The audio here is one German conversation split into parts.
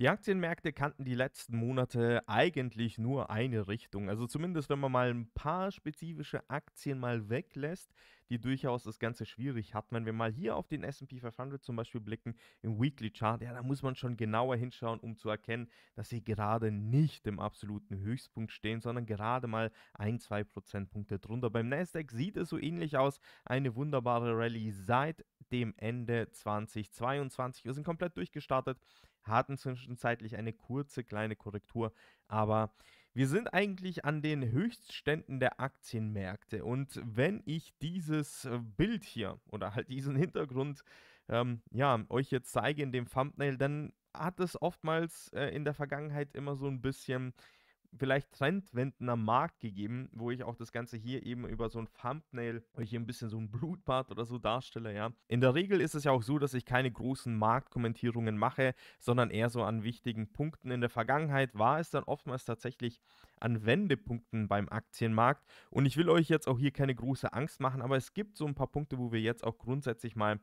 Die Aktienmärkte kannten die letzten Monate eigentlich nur eine Richtung. Also zumindest, wenn man mal ein paar spezifische Aktien mal weglässt, die durchaus das Ganze schwierig hatten. Wenn wir mal hier auf den SP 500 zum Beispiel blicken, im Weekly Chart, ja, da muss man schon genauer hinschauen, um zu erkennen, dass sie gerade nicht im absoluten Höchstpunkt stehen, sondern gerade mal ein, zwei Prozentpunkte drunter. Beim Nasdaq sieht es so ähnlich aus. Eine wunderbare Rallye seit dem Ende 2022. Wir sind komplett durchgestartet, hatten zwischenzeitlich eine kurze kleine Korrektur, aber wir sind eigentlich an den Höchstständen der Aktienmärkte. Und wenn ich dieses äh, Bild hier oder halt diesen Hintergrund ähm, ja, euch jetzt zeige in dem Thumbnail, dann hat es oftmals äh, in der Vergangenheit immer so ein bisschen vielleicht Trendwenden am Markt gegeben, wo ich auch das Ganze hier eben über so ein Thumbnail, wo ich hier ein bisschen so ein Blutbad oder so darstelle, ja. In der Regel ist es ja auch so, dass ich keine großen Marktkommentierungen mache, sondern eher so an wichtigen Punkten. In der Vergangenheit war es dann oftmals tatsächlich an Wendepunkten beim Aktienmarkt und ich will euch jetzt auch hier keine große Angst machen, aber es gibt so ein paar Punkte, wo wir jetzt auch grundsätzlich mal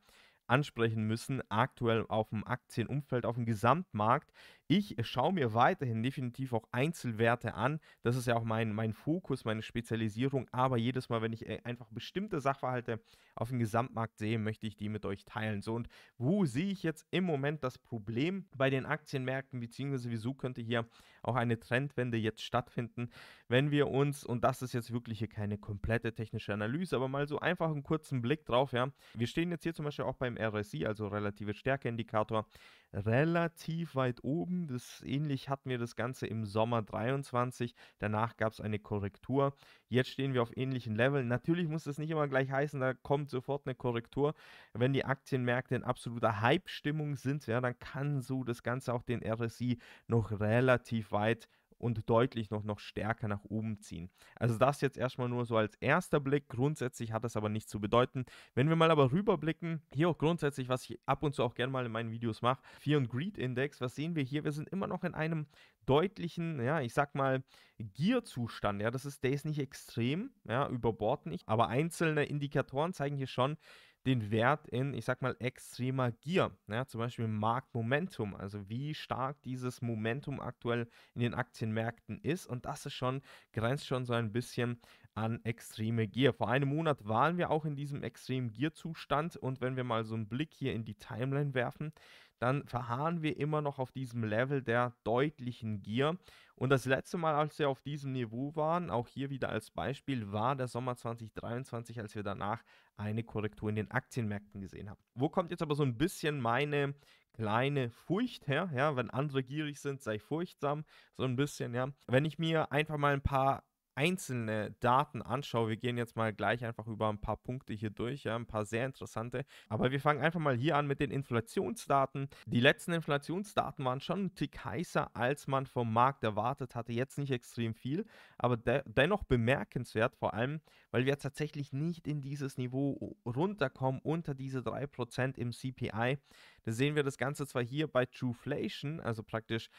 ansprechen müssen, aktuell auf dem Aktienumfeld, auf dem Gesamtmarkt. Ich schaue mir weiterhin definitiv auch Einzelwerte an. Das ist ja auch mein, mein Fokus, meine Spezialisierung. Aber jedes Mal, wenn ich äh, einfach bestimmte Sachverhalte auf dem Gesamtmarkt sehe, möchte ich die mit euch teilen. So, und wo sehe ich jetzt im Moment das Problem bei den Aktienmärkten, beziehungsweise wieso könnte hier auch eine Trendwende jetzt stattfinden, wenn wir uns, und das ist jetzt wirklich hier keine komplette technische Analyse, aber mal so einfach einen kurzen Blick drauf, ja. Wir stehen jetzt hier zum Beispiel auch beim RSI, also relative Stärkeindikator, relativ weit oben geblieben. Das, ähnlich hatten wir das Ganze im Sommer 23. Danach gab es eine Korrektur. Jetzt stehen wir auf ähnlichen Leveln. Natürlich muss das nicht immer gleich heißen, da kommt sofort eine Korrektur. Wenn die Aktienmärkte in absoluter Hype-Stimmung sind, ja, dann kann so das Ganze auch den RSI noch relativ weit und deutlich noch, noch stärker nach oben ziehen. Also das jetzt erstmal nur so als erster Blick. Grundsätzlich hat das aber nichts zu bedeuten. Wenn wir mal aber rüberblicken, hier auch grundsätzlich, was ich ab und zu auch gerne mal in meinen Videos mache, Fear und Greed Index, was sehen wir hier? Wir sind immer noch in einem deutlichen, ja, ich sag mal, Gierzustand. Ja, das ist, der ist nicht extrem, ja, über Bord nicht, aber einzelne Indikatoren zeigen hier schon, den Wert in, ich sag mal, extremer Gier, ja, zum Beispiel Marktmomentum, also wie stark dieses Momentum aktuell in den Aktienmärkten ist. Und das ist schon, grenzt schon so ein bisschen an extreme Gier. Vor einem Monat waren wir auch in diesem extremen Gierzustand. und wenn wir mal so einen Blick hier in die Timeline werfen, dann verharren wir immer noch auf diesem Level der deutlichen Gier. Und das letzte Mal, als wir auf diesem Niveau waren, auch hier wieder als Beispiel, war der Sommer 2023, als wir danach eine Korrektur in den Aktienmärkten gesehen haben. Wo kommt jetzt aber so ein bisschen meine kleine Furcht her? Ja, wenn andere gierig sind, sei furchtsam, so ein bisschen, ja. Wenn ich mir einfach mal ein paar einzelne Daten anschaue, wir gehen jetzt mal gleich einfach über ein paar Punkte hier durch, ja, ein paar sehr interessante. Aber wir fangen einfach mal hier an mit den Inflationsdaten. Die letzten Inflationsdaten waren schon ein Tick heißer, als man vom Markt erwartet hatte. Jetzt nicht extrem viel, aber de dennoch bemerkenswert, vor allem, weil wir tatsächlich nicht in dieses Niveau runterkommen, unter diese 3% im CPI. Da sehen wir das Ganze zwar hier bei Trueflation, also praktisch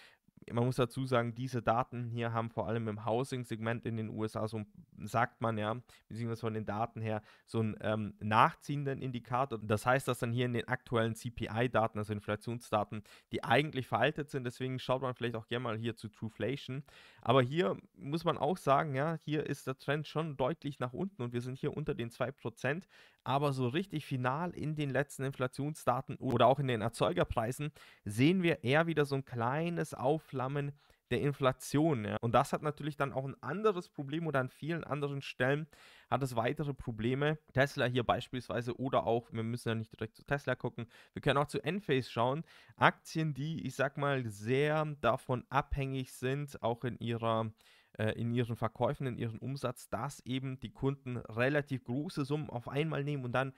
man muss dazu sagen, diese Daten hier haben vor allem im Housing-Segment in den USA, so sagt man ja, beziehungsweise von den Daten her, so einen ähm, nachziehenden Indikator. Das heißt, dass dann hier in den aktuellen CPI-Daten, also Inflationsdaten, die eigentlich veraltet sind. Deswegen schaut man vielleicht auch gerne mal hier zu Trueflation. Aber hier muss man auch sagen, ja, hier ist der Trend schon deutlich nach unten und wir sind hier unter den 2%. Aber so richtig final in den letzten Inflationsdaten oder auch in den Erzeugerpreisen sehen wir eher wieder so ein kleines Auf Anflammen der Inflation. Ja. Und das hat natürlich dann auch ein anderes Problem oder an vielen anderen Stellen hat es weitere Probleme. Tesla hier beispielsweise oder auch, wir müssen ja nicht direkt zu Tesla gucken, wir können auch zu Enphase schauen. Aktien, die, ich sag mal, sehr davon abhängig sind, auch in ihrer äh, in ihren Verkäufen, in ihren Umsatz, dass eben die Kunden relativ große Summen auf einmal nehmen und dann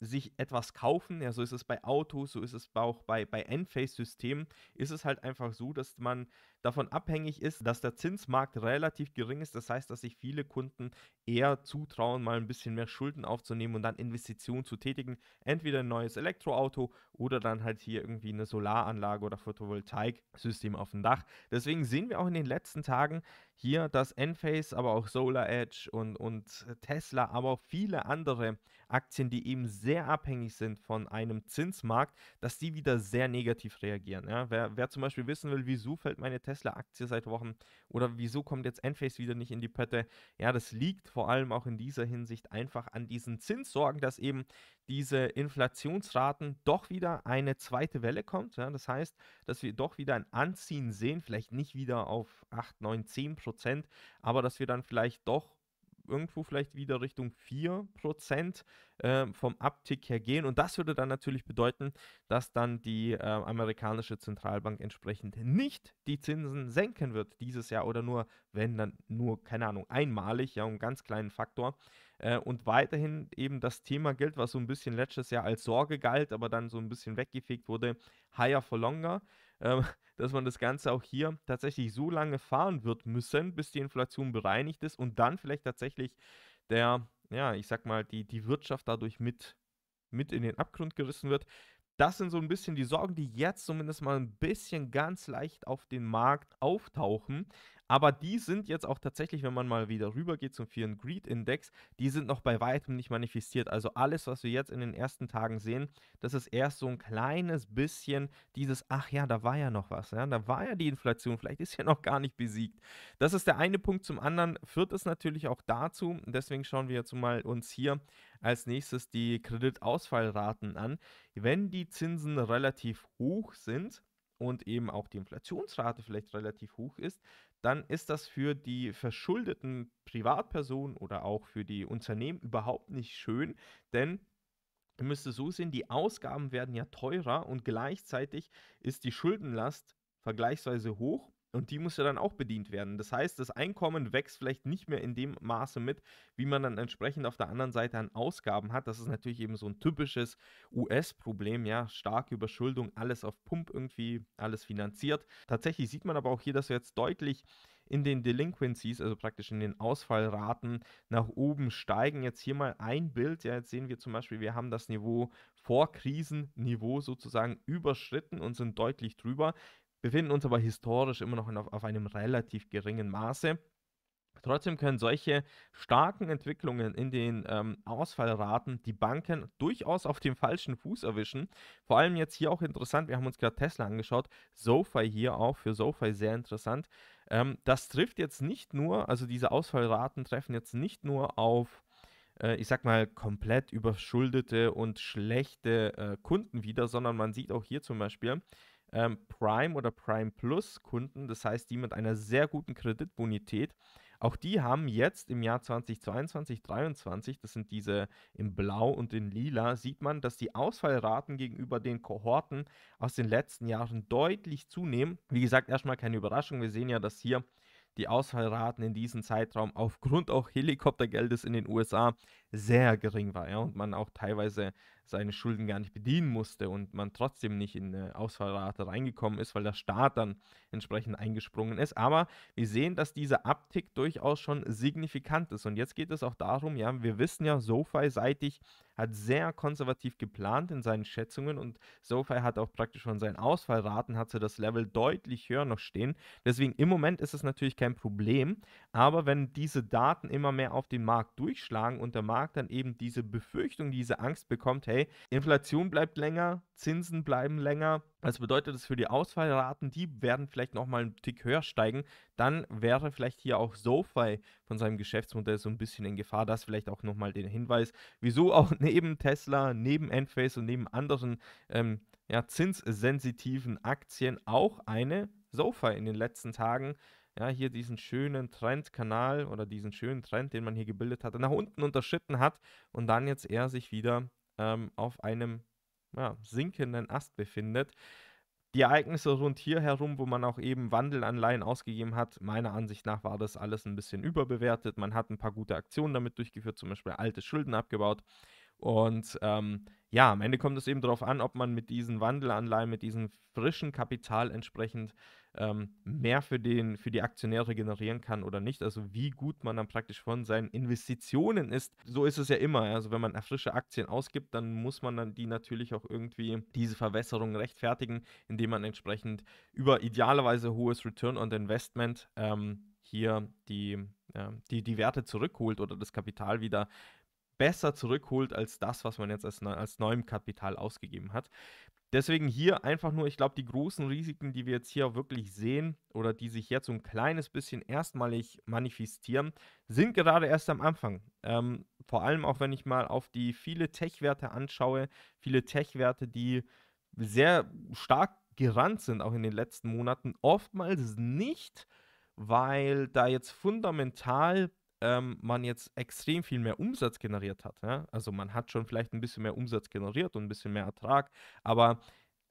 sich etwas kaufen, ja, so ist es bei Autos, so ist es auch bei, bei Endphase-Systemen, ist es halt einfach so, dass man davon abhängig ist, dass der Zinsmarkt relativ gering ist. Das heißt, dass sich viele Kunden eher zutrauen, mal ein bisschen mehr Schulden aufzunehmen und dann Investitionen zu tätigen. Entweder ein neues Elektroauto oder dann halt hier irgendwie eine Solaranlage oder Photovoltaik-System auf dem Dach. Deswegen sehen wir auch in den letzten Tagen hier, dass Enphase, aber auch Solar Edge und, und Tesla, aber auch viele andere Aktien, die eben sehr abhängig sind von einem Zinsmarkt, dass die wieder sehr negativ reagieren. Ja, wer, wer zum Beispiel wissen will, wieso fällt meine Tesla-Aktie seit Wochen oder wieso kommt jetzt Enphase wieder nicht in die Pötte? Ja, das liegt vor allem auch in dieser Hinsicht einfach an diesen Zinssorgen, dass eben diese Inflationsraten doch wieder eine zweite Welle kommt. Ja, das heißt, dass wir doch wieder ein Anziehen sehen, vielleicht nicht wieder auf 8, 9, 10 Prozent, aber dass wir dann vielleicht doch irgendwo vielleicht wieder Richtung 4% äh, vom Abtick her gehen. Und das würde dann natürlich bedeuten, dass dann die äh, amerikanische Zentralbank entsprechend nicht die Zinsen senken wird dieses Jahr oder nur, wenn dann nur, keine Ahnung, einmalig, ja, um einen ganz kleinen Faktor. Äh, und weiterhin eben das Thema gilt, was so ein bisschen letztes Jahr als Sorge galt, aber dann so ein bisschen weggefegt wurde, higher for longer äh, dass man das Ganze auch hier tatsächlich so lange fahren wird müssen, bis die Inflation bereinigt ist und dann vielleicht tatsächlich der, ja, ich sag mal, die, die Wirtschaft dadurch mit, mit in den Abgrund gerissen wird. Das sind so ein bisschen die Sorgen, die jetzt zumindest mal ein bisschen ganz leicht auf den Markt auftauchen. Aber die sind jetzt auch tatsächlich, wenn man mal wieder rüber geht zum Fear Greed Index, die sind noch bei weitem nicht manifestiert. Also alles, was wir jetzt in den ersten Tagen sehen, das ist erst so ein kleines bisschen dieses, ach ja, da war ja noch was, ja, da war ja die Inflation, vielleicht ist ja noch gar nicht besiegt. Das ist der eine Punkt. Zum anderen führt es natürlich auch dazu, deswegen schauen wir jetzt mal uns hier als nächstes die Kreditausfallraten an. Wenn die Zinsen relativ hoch sind, und eben auch die Inflationsrate vielleicht relativ hoch ist, dann ist das für die verschuldeten Privatpersonen oder auch für die Unternehmen überhaupt nicht schön, denn müsste so sehen, die Ausgaben werden ja teurer und gleichzeitig ist die Schuldenlast vergleichsweise hoch und die muss ja dann auch bedient werden. Das heißt, das Einkommen wächst vielleicht nicht mehr in dem Maße mit, wie man dann entsprechend auf der anderen Seite an Ausgaben hat. Das ist natürlich eben so ein typisches US-Problem, ja, starke Überschuldung, alles auf Pump irgendwie, alles finanziert. Tatsächlich sieht man aber auch hier, dass wir jetzt deutlich in den Delinquencies, also praktisch in den Ausfallraten nach oben steigen. Jetzt hier mal ein Bild. Ja, jetzt sehen wir zum Beispiel, wir haben das Niveau vor Krisenniveau sozusagen überschritten und sind deutlich drüber befinden uns aber historisch immer noch auf, einem relativ geringen Maße. Trotzdem können solche starken Entwicklungen in den ähm, Ausfallraten die Banken durchaus auf dem falschen Fuß erwischen. Vor allem jetzt hier auch interessant, wir haben uns gerade Tesla angeschaut, SoFi hier auch, für SoFi sehr interessant. Ähm, das trifft jetzt nicht nur, also diese Ausfallraten treffen jetzt nicht nur auf, äh, ich sag mal, komplett überschuldete und schlechte äh, Kunden wieder, sondern man sieht auch hier zum Beispiel, ähm, Prime oder Prime Plus Kunden, das heißt die mit einer sehr guten Kreditbonität, auch die haben jetzt im Jahr 2022, 2023, das sind diese im Blau und in Lila, sieht man, dass die Ausfallraten gegenüber den Kohorten aus den letzten Jahren deutlich zunehmen. Wie gesagt, erstmal keine Überraschung. Wir sehen ja, dass hier die Ausfallraten in diesem Zeitraum aufgrund auch Helikoptergeldes in den USA sehr gering war ja, und man auch teilweise seine Schulden gar nicht bedienen musste und man trotzdem nicht in eine Ausfallrate reingekommen ist, weil der Staat dann entsprechend eingesprungen ist. Aber wir sehen, dass dieser Abtick durchaus schon signifikant ist. Und jetzt geht es auch darum, ja, wir wissen ja, SoFi-seitig hat sehr konservativ geplant in seinen Schätzungen und SoFi hat auch praktisch von seinen Ausfallraten hat sie das Level deutlich höher noch stehen. Deswegen im Moment ist es natürlich kein Problem, aber wenn diese Daten immer mehr auf den Markt durchschlagen und der Markt dann eben diese Befürchtung, diese Angst bekommt, hey, Inflation bleibt länger, Zinsen bleiben länger, das bedeutet es für die Ausfallraten, die werden vielleicht nochmal einen Tick höher steigen. Dann wäre vielleicht hier auch SoFi von seinem Geschäftsmodell so ein bisschen in Gefahr. Das vielleicht auch nochmal den Hinweis, wieso auch neben Tesla, neben Enphase und neben anderen ähm, ja, zinssensitiven Aktien auch eine SoFi in den letzten Tagen ja, hier diesen schönen Trendkanal oder diesen schönen Trend, den man hier gebildet hatte, nach unten unterschritten hat und dann jetzt eher sich wieder ähm, auf einem ja, sinkenden Ast befindet. Die Ereignisse rund hier herum, wo man auch eben Wandelanleihen ausgegeben hat, meiner Ansicht nach war das alles ein bisschen überbewertet. Man hat ein paar gute Aktionen damit durchgeführt, zum Beispiel alte Schulden abgebaut. Und ähm, ja, am Ende kommt es eben darauf an, ob man mit diesen Wandelanleihen, mit diesem frischen Kapital entsprechend ähm, mehr für, den, für die Aktionäre generieren kann oder nicht. Also wie gut man dann praktisch von seinen Investitionen ist. So ist es ja immer. Also wenn man frische Aktien ausgibt, dann muss man dann die natürlich auch irgendwie diese Verwässerung rechtfertigen, indem man entsprechend über idealerweise hohes Return on Investment ähm, hier die, äh, die, die Werte zurückholt oder das Kapital wieder besser zurückholt als das, was man jetzt als, als neuem Kapital ausgegeben hat. Deswegen hier einfach nur, ich glaube, die großen Risiken, die wir jetzt hier auch wirklich sehen oder die sich jetzt so ein kleines bisschen erstmalig manifestieren, sind gerade erst am Anfang. Ähm, vor allem auch, wenn ich mal auf die viele Tech-Werte anschaue, viele Tech-Werte, die sehr stark gerannt sind, auch in den letzten Monaten, oftmals nicht, weil da jetzt fundamental ähm, man jetzt extrem viel mehr Umsatz generiert hat. Ja? Also man hat schon vielleicht ein bisschen mehr Umsatz generiert und ein bisschen mehr Ertrag, aber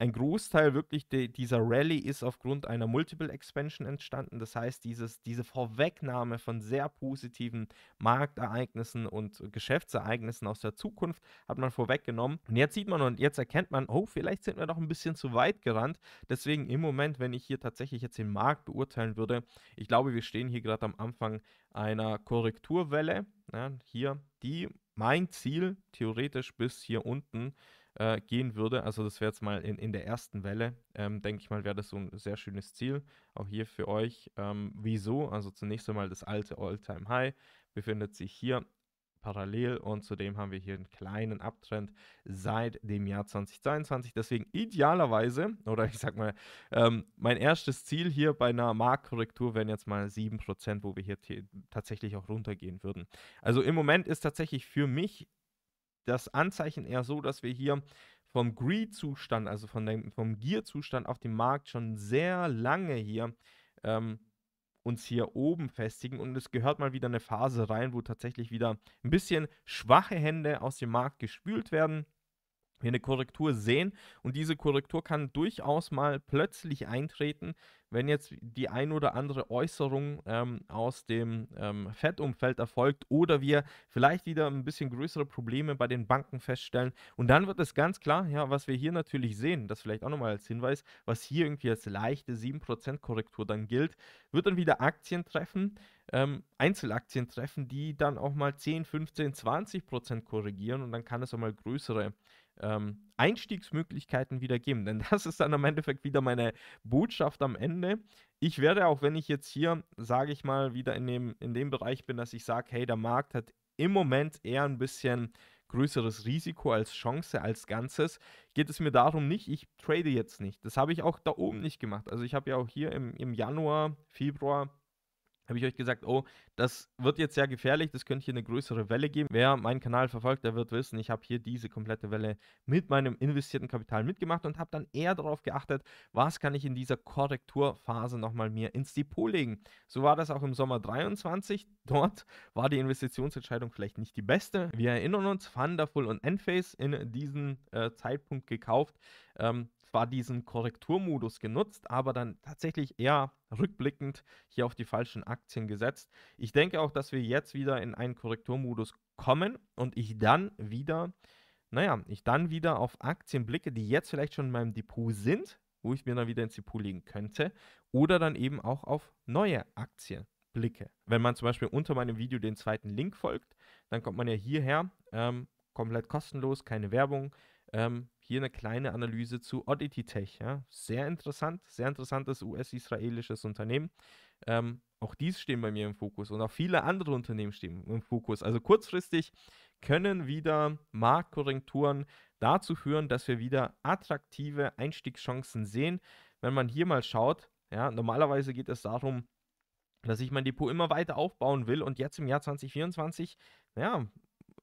ein Großteil wirklich de, dieser Rallye ist aufgrund einer Multiple Expansion entstanden. Das heißt, dieses, diese Vorwegnahme von sehr positiven Marktereignissen und Geschäftsereignissen aus der Zukunft hat man vorweggenommen. Und jetzt sieht man und jetzt erkennt man, oh, vielleicht sind wir doch ein bisschen zu weit gerannt. Deswegen im Moment, wenn ich hier tatsächlich jetzt den Markt beurteilen würde, ich glaube, wir stehen hier gerade am Anfang einer Korrekturwelle. Ja, hier, die mein Ziel theoretisch bis hier unten äh, gehen würde. Also das wäre jetzt mal in, in der ersten Welle, ähm, denke ich mal, wäre das so ein sehr schönes Ziel. Auch hier für euch. Ähm, wieso? Also zunächst einmal das alte All-Time-High befindet sich hier parallel und zudem haben wir hier einen kleinen Abtrend seit dem Jahr 2022. Deswegen idealerweise, oder ich sag mal, ähm, mein erstes Ziel hier bei einer Marktkorrektur wären jetzt mal 7%, wo wir hier tatsächlich auch runtergehen würden. Also im Moment ist tatsächlich für mich das Anzeichen eher so, dass wir hier vom Greed-Zustand, also von dem, vom Gier-Zustand auf dem Markt schon sehr lange hier ähm, uns hier oben festigen und es gehört mal wieder eine Phase rein, wo tatsächlich wieder ein bisschen schwache Hände aus dem Markt gespült werden hier eine Korrektur sehen. Und diese Korrektur kann durchaus mal plötzlich eintreten, wenn jetzt die ein oder andere Äußerung ähm, aus dem ähm, Fettumfeld erfolgt oder wir vielleicht wieder ein bisschen größere Probleme bei den Banken feststellen. Und dann wird es ganz klar, ja, was wir hier natürlich sehen, das vielleicht auch nochmal als Hinweis, was hier irgendwie als leichte 7% Korrektur dann gilt, wird dann wieder Aktien treffen. Ähm, Einzelaktien treffen, die dann auch mal 10, 15, 20 korrigieren und dann kann es auch mal größere ähm, Einstiegsmöglichkeiten wieder geben. Denn das ist dann im Endeffekt wieder meine Botschaft am Ende. Ich werde auch, wenn ich jetzt hier, sage ich mal, wieder in dem, in dem Bereich bin, dass ich sage, hey, der Markt hat im Moment eher ein bisschen größeres Risiko als Chance als Ganzes, geht es mir darum nicht, ich trade jetzt nicht. Das habe ich auch da oben nicht gemacht. Also ich habe ja auch hier im, im Januar, Februar habe ich euch gesagt, oh, das wird jetzt sehr gefährlich, das könnte hier eine größere Welle geben. Wer meinen Kanal verfolgt, der wird wissen, ich habe hier diese komplette Welle mit meinem investierten Kapital mitgemacht und habe dann eher darauf geachtet, was kann ich in dieser Korrekturphase nochmal mir ins Depot legen. So war das auch im Sommer 23. Dort war die Investitionsentscheidung vielleicht nicht die beste. Wir erinnern uns, Thunderful und Enphase in diesem äh, Zeitpunkt gekauft. Ähm, zwar diesen Korrekturmodus genutzt, aber dann tatsächlich eher rückblickend hier auf die falschen Aktien gesetzt. Ich denke auch, dass wir jetzt wieder in einen Korrekturmodus kommen und ich dann wieder, naja, ich dann wieder auf Aktien blicke, die jetzt vielleicht schon in meinem Depot sind, wo ich mir dann wieder ins Depot legen könnte, oder dann eben auch auf neue Aktien blicke. Wenn man zum Beispiel unter meinem Video den zweiten Link folgt, dann kommt man ja hierher, ähm, komplett kostenlos, keine Werbung. Ähm, hier eine kleine Analyse zu Oddity Tech. Ja? Sehr interessant, sehr interessantes US-israelisches Unternehmen. Ähm, auch dies stehen bei mir im Fokus und auch viele andere Unternehmen stehen im Fokus. Also kurzfristig können wieder Marktkorrekturen dazu führen, dass wir wieder attraktive Einstiegschancen sehen. Wenn man hier mal schaut, ja, normalerweise geht es darum, dass ich mein Depot immer weiter aufbauen will und jetzt im Jahr 2024, ja,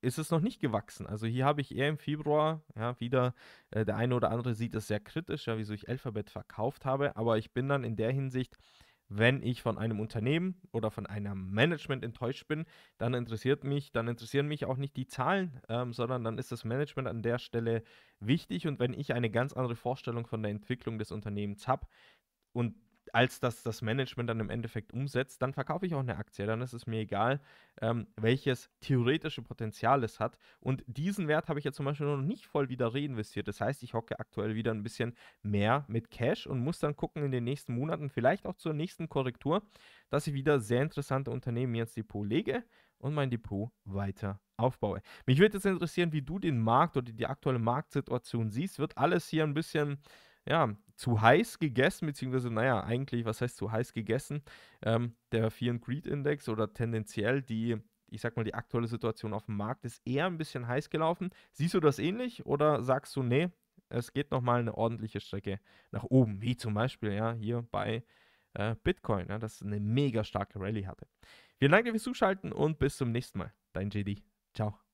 ist es noch nicht gewachsen. Also hier habe ich eher im Februar, ja, wieder, äh, der eine oder andere sieht es sehr kritisch, ja, wieso ich Alphabet verkauft habe, aber ich bin dann in der Hinsicht, wenn ich von einem Unternehmen oder von einem Management enttäuscht bin, dann interessiert mich, dann interessieren mich auch nicht die Zahlen, ähm, sondern dann ist das Management an der Stelle wichtig. Und wenn ich eine ganz andere Vorstellung von der Entwicklung des Unternehmens habe und als dass das Management dann im Endeffekt umsetzt, dann verkaufe ich auch eine Aktie. Dann ist es mir egal, ähm, welches theoretische Potenzial es hat. Und diesen Wert habe ich ja zum Beispiel noch nicht voll wieder reinvestiert. Das heißt, ich hocke aktuell wieder ein bisschen mehr mit Cash und muss dann gucken in den nächsten Monaten, vielleicht auch zur nächsten Korrektur, dass ich wieder sehr interessante Unternehmen mir ins Depot lege und mein Depot weiter aufbaue. Mich würde jetzt interessieren, wie du den Markt oder die aktuelle Marktsituation siehst. Wird alles hier ein bisschen ja, zu heiß gegessen, beziehungsweise, naja, eigentlich, was heißt zu heiß gegessen? Ähm, der Fear and Greed Index oder tendenziell die, ich sag mal, die aktuelle Situation auf dem Markt ist eher ein bisschen heiß gelaufen. Siehst du das ähnlich oder sagst du, nee, es geht nochmal eine ordentliche Strecke nach oben, wie zum Beispiel ja hier bei äh, Bitcoin, ja, das eine mega starke Rallye hatte. Vielen Dank fürs Zuschalten und bis zum nächsten Mal. Dein JD. Ciao.